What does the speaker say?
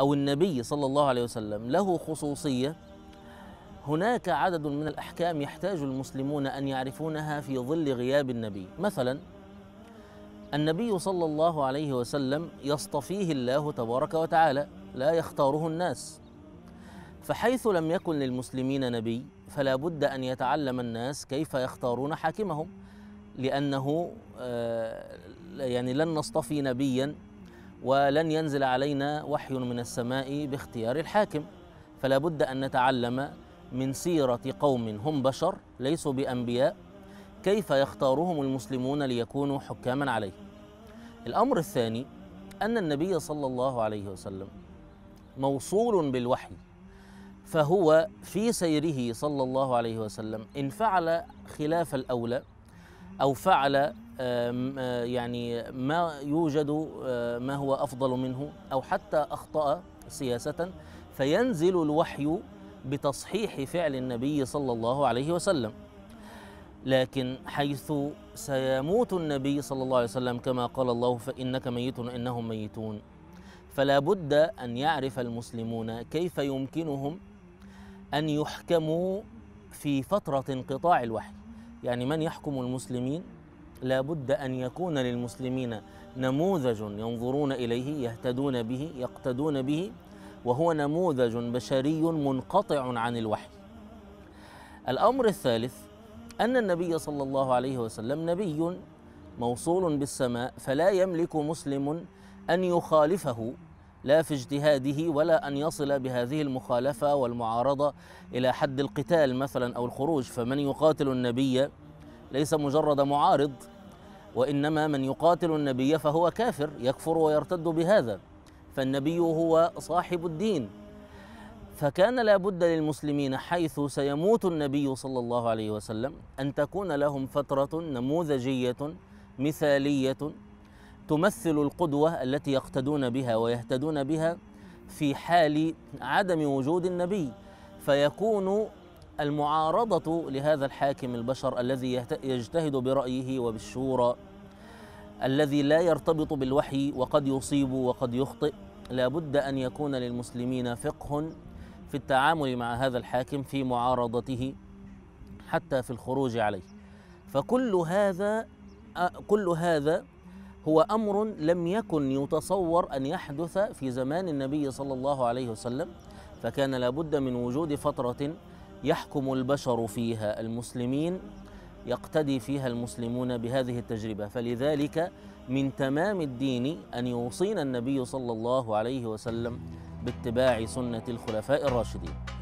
أو النبي صلى الله عليه وسلم له خصوصية هناك عدد من الأحكام يحتاج المسلمون أن يعرفونها في ظل غياب النبي مثلا النبي صلى الله عليه وسلم يصطفيه الله تبارك وتعالى لا يختاره الناس فحيث لم يكن للمسلمين نبي فلا بد أن يتعلم الناس كيف يختارون حاكمهم لأنه آه، يعني لن نصطفي نبيا ولن ينزل علينا وحي من السماء باختيار الحاكم فلا بد أن نتعلم من سيرة قوم هم بشر ليسوا بأنبياء كيف يختارهم المسلمون ليكونوا حكاما عليه الأمر الثاني أن النبي صلى الله عليه وسلم موصول بالوحي فهو في سيره صلى الله عليه وسلم إن فعل خلاف الأولى أو فعل آه، آه، يعني ما يوجد آه، ما هو أفضل منه أو حتى أخطأ سياسة فينزل الوحي بتصحيح فعل النبي صلى الله عليه وسلم لكن حيث سيموت النبي صلى الله عليه وسلم كما قال الله فإنك ميت وإنهم ميتون فلا بد أن يعرف المسلمون كيف يمكنهم أن يحكموا في فترة انقطاع الوحي يعني من يحكم المسلمين لابد ان يكون للمسلمين نموذج ينظرون اليه يهتدون به يقتدون به وهو نموذج بشري منقطع عن الوحي الامر الثالث ان النبي صلى الله عليه وسلم نبي موصول بالسماء فلا يملك مسلم ان يخالفه لا في اجتهاده ولا أن يصل بهذه المخالفة والمعارضة إلى حد القتال مثلا أو الخروج فمن يقاتل النبي ليس مجرد معارض وإنما من يقاتل النبي فهو كافر يكفر ويرتد بهذا فالنبي هو صاحب الدين فكان لابد للمسلمين حيث سيموت النبي صلى الله عليه وسلم ان تكون لهم فتره نموذجيه مثاليه تمثل القدوة التي يقتدون بها ويهتدون بها في حال عدم وجود النبي فيكون المعارضة لهذا الحاكم البشر الذي يجتهد برأيه وبالشورى الذي لا يرتبط بالوحي وقد يصيب وقد يخطئ لا بد أن يكون للمسلمين فقه في التعامل مع هذا الحاكم في معارضته حتى في الخروج عليه فكل هذا كل هذا هو امر لم يكن يتصور ان يحدث في زمان النبي صلى الله عليه وسلم فكان لابد من وجود فتره يحكم البشر فيها المسلمين يقتدي فيها المسلمون بهذه التجربه فلذلك من تمام الدين ان يوصينا النبي صلى الله عليه وسلم باتباع سنه الخلفاء الراشدين